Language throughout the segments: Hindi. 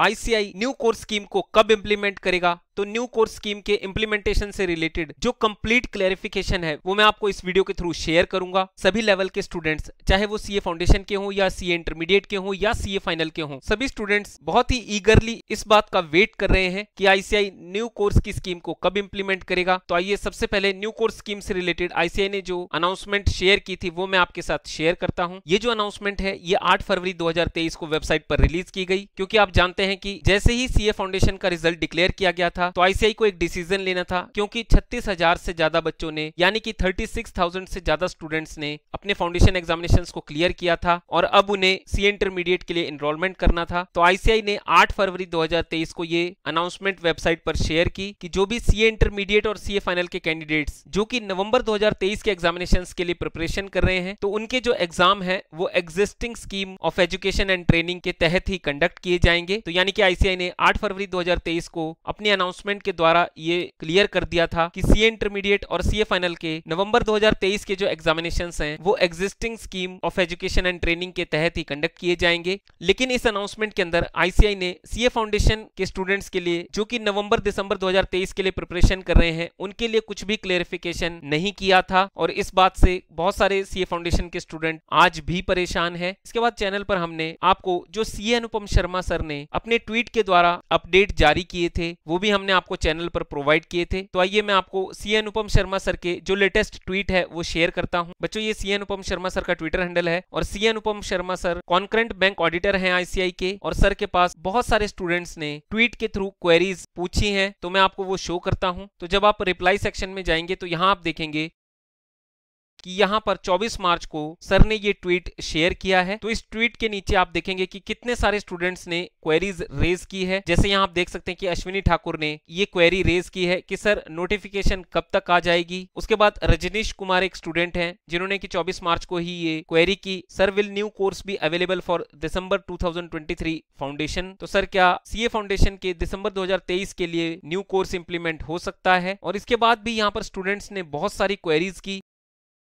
आईसीआई न्यू कोर्स स्कीम को कब इंप्लीमेंट करेगा तो न्यू कोर्स स्कीम के इंप्लीमेंटेशन से रिलेटेड जो कंप्लीट क्लैरिफिकेशन है वो मैं आपको इस वीडियो के थ्रू शेयर करूंगा सभी लेवल के स्टूडेंट्स चाहे वो सीए फाउंडेशन के हों या सीए इंटरमीडिएट के हों या सीए फाइनल के हों सभी स्टूडेंट्स बहुत ही ईगरली इस बात का वेट कर रहे हैं कि आईसीआई न्यू कोर्स की स्कीम को कब इम्प्लीमेंट करेगा तो आइए सबसे पहले न्यू कोर्स स्कीम से रिलेटेड आईसीआई ने जो अनाउंसमेंट शेयर की थी वो मैं आपके साथ शेयर करता हूँ ये जो अनाउंसमेंट है ये आठ फरवरी दो को वेबसाइट पर रिलीज की गई क्योंकि आप जानते हैं कि जैसे ही सीए फाउंडेशन का रिजल्ट डिक्लेयर किया गया था था तो आईसीआई को एक डिसीजन लेना था क्योंकि छत्तीस हजार से ज्यादा बच्चों ने यानी कि थर्टी सिक्स थाउजेंड से ज्यादा स्टूडेंट्स ने अपने फाउंडेशन एग्जामिनेशन को क्लियर किया था और अब उन्हें सी इंटरमीडिएट के लिए इनरोलमेंट करना था तो आईसीआई ने आठ फरवरी दो को ये अनाउंसमेंट वेबसाइट पर शेयर की कि जो भी सी इंटरमीडिएट और सी फाइनल के कैंडिडेट्स जो कि नवंबर 2023 के एग्जामिनेशन के लिए प्रिपरेशन कर रहे हैं तो उनके जो एग्जाम है वो existing scheme of education and training के तहत ही कंडक्ट किए जाएंगे तो यानी कि आईसीआई ने 8 फरवरी 2023 को अपनी अनाउंस अनाउंसमेंट के द्वारा ये क्लियर कर दिया था कि सीए इंटरमीडिएट और सीए फाइनल के नवंबर 2023 के जो एग्जामिनेशन हैं वो existing scheme of education and training के तहत ही कंडक्ट किए जाएंगे लेकिन इस अनाउंसमेंट के अंदर आईसीआई ने सीए फाउंडेशन के स्टूडेंट्स के लिए जो कि नवंबर दिसंबर 2023 के लिए प्रिपरेशन कर रहे हैं उनके लिए कुछ भी क्लेरिफिकेशन नहीं किया था और इस बात से बहुत सारे सीए फाउंडेशन के स्टूडेंट आज भी परेशान है इसके बाद चैनल पर हमने आपको जो सीए अनुपम शर्मा सर ने अपने ट्वीट के द्वारा अपडेट जारी किए थे वो भी हम हमने आपको चैनल पर प्रोवाइड किए थे तो आइए मैं आपको सी अनुपम शर्मा सर के जो लेटेस्ट ट्वीट है वो शेयर करता हूँ बच्चों ये सी अनुपम शर्मा सर का ट्विटर हैंडल है और CA Anupam Sharma sir concurrent bank auditor है आईसीआई के और सर के पास बहुत सारे स्टूडेंट्स ने ट्वीट के थ्रू क्वेरीज पूछी है तो मैं आपको वो शो करता हूँ तो जब आप रिप्लाई सेक्शन में जाएंगे तो यहाँ आप देखेंगे कि यहाँ पर 24 मार्च को सर ने ये ट्वीट शेयर किया है तो इस ट्वीट के नीचे आप देखेंगे कि कितने सारे स्टूडेंट्स ने क्वेरीज रेज की है जैसे यहाँ आप देख सकते हैं कि अश्विनी ठाकुर ने ये क्वेरी रेज की है कि सर नोटिफिकेशन कब तक आ जाएगी उसके बाद रजनीश कुमार एक स्टूडेंट है जिन्होंने की चौबीस मार्च को ही ये क्वेरी की सर विल न्यू कोर्स भी available for December to foundation तो सर क्या सी फाउंडेशन के दिसंबर दो के लिए न्यू कोर्स इम्प्लीमेंट हो सकता है और इसके बाद भी यहाँ पर स्टूडेंट्स ने बहुत सारी क्वेरीज की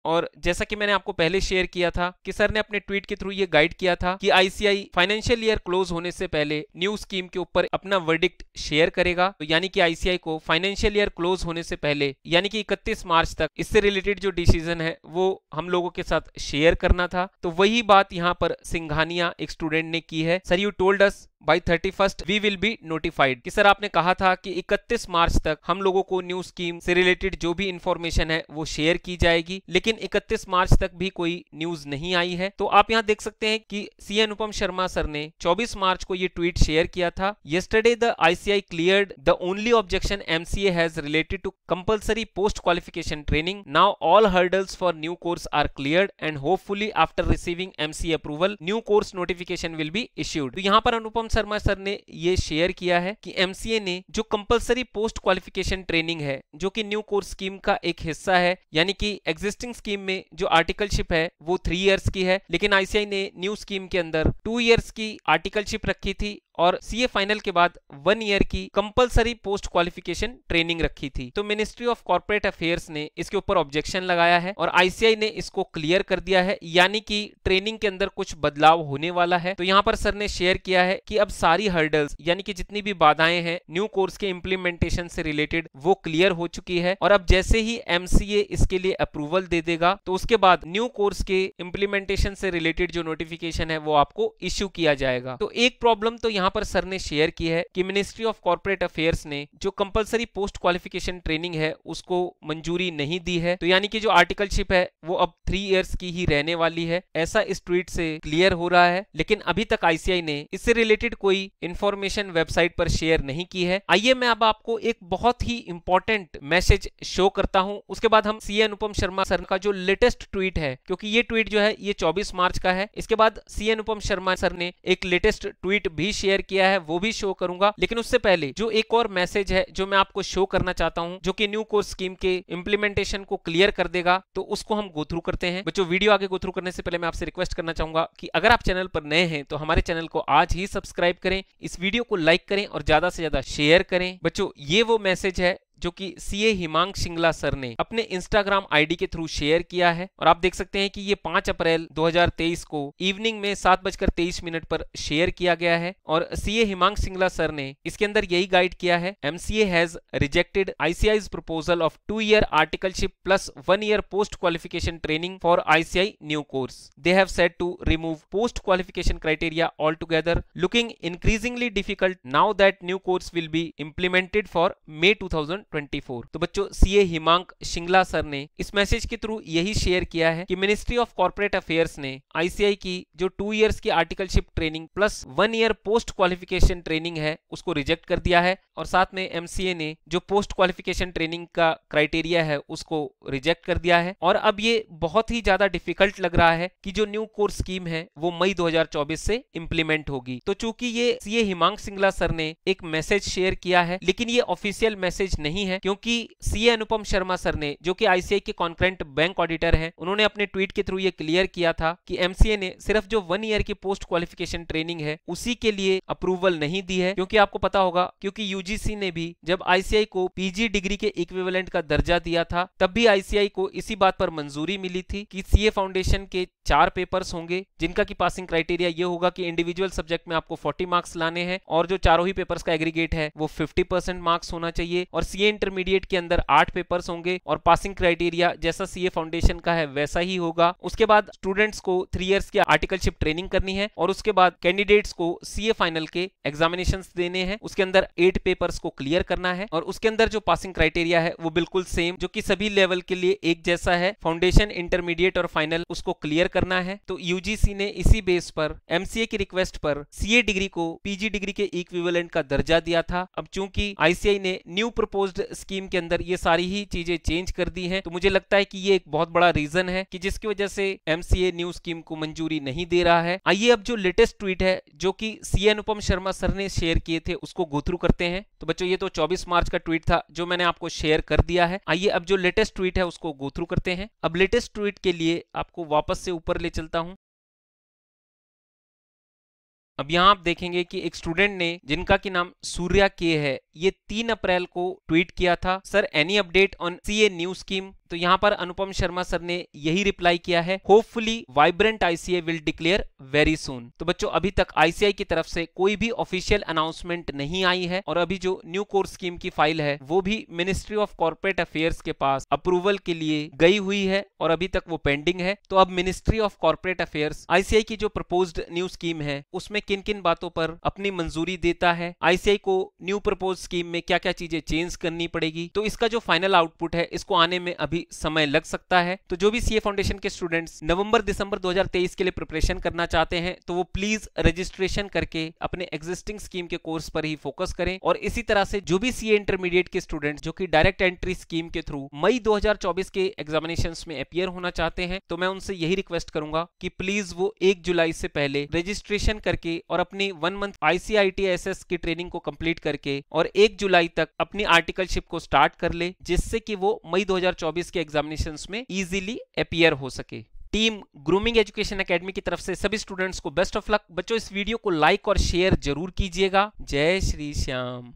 और जैसा कि मैंने आपको पहले शेयर किया था कि सर ने अपने ट्वीट के थ्रू ये गाइड किया था कि आईसीआई फाइनेंशियल ईयर क्लोज होने से पहले न्यू स्कीम के ऊपर अपना वर्डिक्ट शेयर करेगा तो यानी कि आईसीआई को फाइनेंशियल ईयर क्लोज होने से पहले यानी कि 31 मार्च तक इससे रिलेटेड जो डिसीजन है वो हम लोगों के साथ शेयर करना था तो वही बात यहाँ पर सिंघानिया एक स्टूडेंट ने की है sir you told us by thirty first we will be notified कि सर आपने कहा था कि 31 मार्च तक हम लोगों को न्यू स्कीम से रिलेटेड जो भी इंफॉर्मेशन है वो शेयर की जाएगी लेकिन लेकिन 31 मार्च तक भी कोई न्यूज नहीं आई है तो आप यहाँ देख सकते हैं कि सी अनुपम शर्मा सर ने 24 मार्च को ये ट्वीट शेयर किया था yesterday the ICAI clear the only objection MCA has related to compulsory post qualification training now all hurdles for new course are clear and hopefully after receiving MCA approval new course notification will be issued यहाँ पर अनुपम शर्मा सर ने ये शेयर किया है कि एमसीए ने जो कंपल्सरी पोस्ट क्वालिफिकेशन ट्रेनिंग है जो कि न्यू कोर्स स्कीम का एक हिस्सा है यानी कि एग्जिस्टिंग स्कीम में जो आर्टिकलशिप है वो थ्री ईयर्स की है लेकिन आईसीआई ने न्यू स्कीम के अंदर टू ईयर्स की आर्टिकलशिप रखी थी और सीए फाइनल के बाद वन ईयर की कंपलसरी पोस्ट क्वालिफिकेशन ट्रेनिंग रखी थी तो मिनिस्ट्री ऑफ कॉर्पोरेट अफेयर्स ने इसके ऊपर ऑब्जेक्शन लगाया है और आईसीआई ने इसको क्लियर कर दिया है यानी कि ट्रेनिंग के अंदर कुछ बदलाव होने वाला है तो यहाँ पर सर ने शेयर किया है कि अब सारी हर्डल्स यानी कि जितनी भी बाधाएं हैं न्यू कोर्स के इम्प्लीमेंटेशन से रिलेटेड वो क्लियर हो चुकी है और अब जैसे ही एमसीए इसके लिए अप्रूवल दे देगा तो उसके बाद न्यू कोर्स के इम्प्लीमेंटेशन से रिलेटेड जो नोटिफिकेशन है वो आपको इश्यू किया जाएगा तो एक प्रॉब्लम तो यहाँ यहाँ पर सर ने शेयर की है कि मिनिस्ट्री ऑफ कॉर्पोरेट अफेयर्स ने जो कंपलसरी पोस्ट क्वालिफिकेशन ट्रेनिंग है उसको मंजूरी नहीं दी है तो यानी कि जो आर्टिकलशिप है वो अब थ्री इयर्स की ही रहने वाली है ऐसा इस ट्वीट से क्लियर हो रहा है लेकिन अभी तक आईसीआई ने इससे रिलेटेड कोई इन्फॉर्मेशन वेबसाइट पर शेयर नहीं की है आइए मैं अब आपको एक बहुत ही इंपॉर्टेंट मैसेज शो करता हूँ उसके बाद हम सी अनुपम शर्मा सर का जो लेटेस्ट ट्वीट है क्योंकि ये ट्वीट जो है ये चौबीस मार्च का है इसके बाद सी अनुपम शर्मा सर ने एक लेटेस्ट ट्वीट भी शेयर शेयर किया है वो भी शो करूंगा लेकिन उससे पहले जो एक और मैसेज है जो मैं आपको शो करना चाहता हूँ जो कि न्यू कोर्स स्कीम के इम्प्लीमेंटेशन को क्लियर कर देगा तो उसको हम गो थ्रू करते हैं बच्चों वीडियो आगे गो थ्रू करने से पहले मैं आपसे रिक्वेस्ट करना चाहूंगा कि अगर आप चैनल पर नए हैं तो हमारे चैनल को आज ही सब्सक्राइब करें इस वीडियो को लाइक करें और ज्यादा से ज्यादा शेयर करें बच्चों ये वो मैसेज है जो कि सीए हिमांक सिंगला सर ने अपने इंस्टाग्राम आईडी के थ्रू शेयर किया है और आप देख सकते हैं कि ये 5 अप्रैल 2023 को इवनिंग में सात बजकर तेईस मिनट पर शेयर किया गया है और सीए हिमांक सिंगला सर ने इसके अंदर यही गाइड किया है MCA has rejected ICAI proposal of two year articleship plus one year post qualification training for ICAI new course they have set to remove post qualification criteria together looking increasingly difficult now that new course will be implemented for May two 2024 तो बच्चों सीए हिमांक शिंगला सर ने इस मैसेज के थ्रू यही शेयर किया है कि मिनिस्ट्री ऑफ कॉर्पोरेट अफेयर्स ने आईसीआई की जो टू इयर्स की articleship training plus one year post qualification training है उसको रिजेक्ट कर दिया है और साथ में एमसीए ने जो पोस्ट क्वालिफिकेशन ट्रेनिंग का क्राइटेरिया है उसको रिजेक्ट कर दिया है और अब ये बहुत ही ज्यादा डिफिकल्ट लग रहा है कि जो न्यू कोर्स स्कीम है वो मई 2024 से इम्प्लीमेंट होगी तो चूंकि ये सीए हिमांक सिंगला सर ने एक मैसेज शेयर किया है लेकिन ये ऑफिशियल मैसेज नहीं नहीं है क्योंकि सीए अनुपम शर्मा सर ने जो कि आईसीआई के कॉन्क्रेंट बैंक ऑडिटर हैं उन्होंने अपने ट्वीट के थ्रू ये क्लियर किया था कि एमसीए ने सिर्फ जो वन ईयर की पोस्ट क्वालिफिकेशन ट्रेनिंग है उसी के लिए अप्रूवल नहीं दी है क्योंकि आपको पता होगा क्योंकि यूजीसी ने भी जब आईसीआई को पीजी डिग्री के इक्विवेलेंट का दर्जा दिया था तब भी आईसीआई को इसी बात पर मंजूरी मिली थी कि सीए फाउंडेशन के चार पेपर्स होंगे जिनका की पासिंग क्राइटेरिया ये होगा कि इंडिविजुअल सब्जेक्ट में आपको 40 मार्क्स लाने हैं और जो चारों ही पेपर्स का एग्रीगेट है वो 50 परसेंट मार्क्स होना चाहिए और सीए इंटरमीडिएट के अंदर आठ पेपर्स होंगे और पासिंग क्राइटेरिया जैसा सीए फाउंडेशन का है वैसा ही होगा उसके बाद स्टूडेंट्स को थ्री ईयर्स की आर्टिकलशिप ट्रेनिंग करनी है और उसके बाद कैंडिडेट्स को सीए फाइनल के एग्जामिनेशन देने हैं उसके अंदर एट पेपर्स को क्लियर करना है और उसके अंदर जो पासिंग क्राइटेरिया है वो बिल्कुल सेम जो की सभी लेवल के लिए एक जैसा है फाउंडेशन इंटरमीडिएट और फाइनल उसको क्लियर करना है तो यूजीसी ने इसी बेस पर एमसीए की रिक्वेस्ट पर सीए डिग्री को पीजी डिग्री के इक्विवेलेंट का दर्जा दिया था अब चूंकि आईसीआई ने न्यू प्रपोज प्रपोज्ड स्कीम के अंदर ये सारी ही चीजें चेंज कर दी हैं तो मुझे लगता है कि ये एक बहुत बड़ा रीजन है कि जिसकी वजह से एमसीए न्यू स्कीम को मंजूरी नहीं दे रहा है आइए अब जो लेटेस्ट ट्वीट है जो कि सी अनुपम शर्मा सर ने शेयर किए थे उसको गोथ्रू करते हैं तो बच्चों ये तो चौबीस मार्च का ट्वीट था जो मैंने आपको शेयर कर दिया है आइए अब जो लेटेस्ट ट्वीट है उसको गोथ्रू करते हैं अब लेटेस्ट ट्वीट के लिए आपको वापस से ऊपर ले चलता हूँ अब यहाँ आप देखेंगे कि एक स्टूडेंट ने जिनका की नाम सूर्या के है ये तीन अप्रैल को ट्वीट किया था sir any update on C A new scheme तो यहाँ पर अनुपम शर्मा सर ने यही रिप्लाई किया है hopefully vibrant ICAI will declare very soon तो बच्चों अभी तक आईसीआई की तरफ से कोई भी ऑफिशियल अनाउंसमेंट नहीं आई है और अभी जो न्यू कोर्स स्कीम की फाइल है वो भी मिनिस्ट्री ऑफ कॉर्पोरेट अफेयर्स के पास अप्रूवल के लिए गई हुई है और अभी तक वो पेंडिंग है तो अब ministry of corporate affairs ICAI की जो प्रपोज न्यू स्कीम है उसमें किन किन बातों पर अपनी मंजूरी देता है आईसीआई को न्यू प्रपोज स्कीम में क्या क्या चीजें चेंज करनी पड़ेगी तो इसका जो फाइनल आउटपुट है इसको आने में अभी समय लग सकता है तो जो भी सीए फाउंडेशन के स्टूडेंट्स नवंबर दिसंबर 2023 के लिए प्रिपरेशन करना चाहते हैं तो वो प्लीज रजिस्ट्रेशन करके अपने एग्जिस्टिंग स्कीम के कोर्स पर ही फोकस करें और इसी तरह से जो भी सीए इंटरमीडिएट के स्टूडेंट जो की डायरेक्ट एंट्री स्कीम के थ्रू मई दो के एग्जामिनेशन में अपियर होना चाहते हैं तो मैं उनसे यही रिक्वेस्ट करूंगा कि प्लीज वो एक जुलाई से पहले रजिस्ट्रेशन करके और अपनी वन मंथ आईसीआईटीएसएस की ट्रेनिंग को कंप्लीट करके और एक जुलाई तक अपनी आर्टिकलशिप को स्टार्ट कर ले जिससे कि वो मई 2024 के एग्जामिनेशन में इजिली अपियर हो सके टीम ग्रूमिंग एजुकेशन एकेडमी की तरफ से सभी स्टूडेंट्स को बेस्ट ऑफ लक बच्चों इस वीडियो को लाइक और शेयर जरूर कीजिएगा जय श्री श्याम